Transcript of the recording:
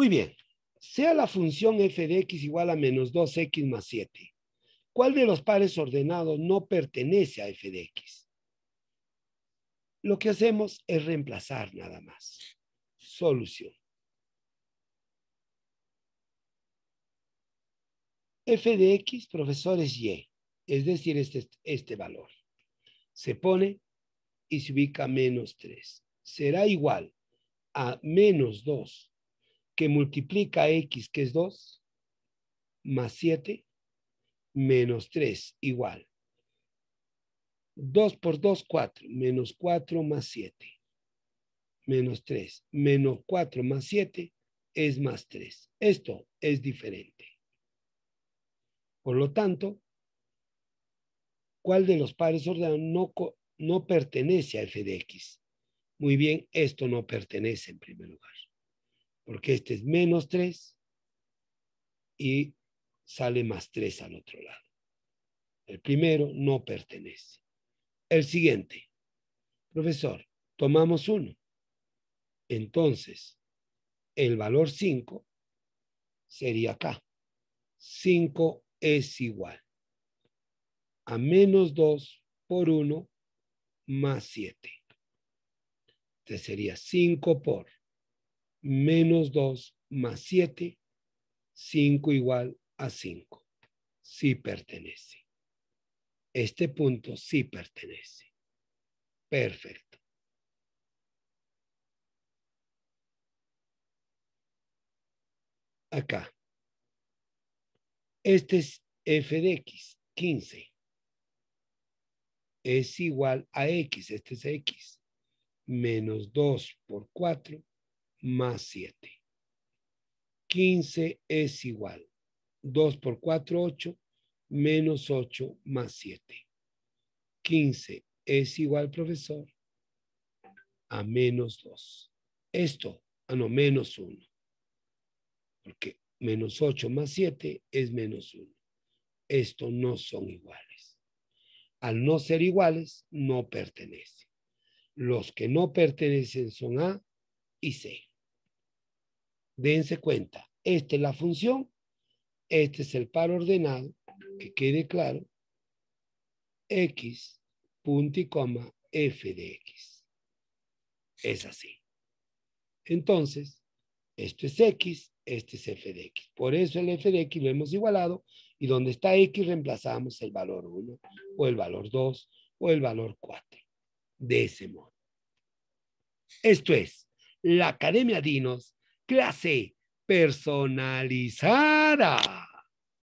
Muy bien, sea la función f de x igual a menos 2x más 7. ¿Cuál de los pares ordenados no pertenece a f de x? Lo que hacemos es reemplazar nada más. Solución. f de x, profesor, es y, es decir, este, este valor. Se pone y se ubica menos 3. Será igual a menos 2 que multiplica x, que es 2, más 7, menos 3, igual. 2 por 2, 4, menos 4 más 7, menos 3, menos 4 más 7 es más 3. Esto es diferente. Por lo tanto, ¿cuál de los pares ordenados no, no pertenece a f de x? Muy bien, esto no pertenece en primer lugar porque este es menos 3 y sale más 3 al otro lado. El primero no pertenece. El siguiente, profesor, tomamos 1. Entonces, el valor 5 sería acá. 5 es igual a menos 2 por 1 más 7. Este sería 5 por menos 2 más 7, 5 igual a 5. Sí pertenece. Este punto sí pertenece. Perfecto. Acá. Este es f de x, 15. Es igual a x, este es x. Menos 2 por 4 más 7. 15 es igual. 2 por 4, 8, menos 8 más 7. 15 es igual, profesor, a menos 2. Esto, ah, no, menos 1. Porque menos 8 más 7 es menos 1. Esto no son iguales. Al no ser iguales, no pertenecen. Los que no pertenecen son A y C dense cuenta, esta es la función, este es el par ordenado, que quede claro, x, punto y coma, f de x. Es así. Entonces, esto es x, este es f de x. Por eso el f de x lo hemos igualado y donde está x reemplazamos el valor 1 o el valor 2 o el valor 4. De ese modo. Esto es, la Academia Dinos clase personalizada.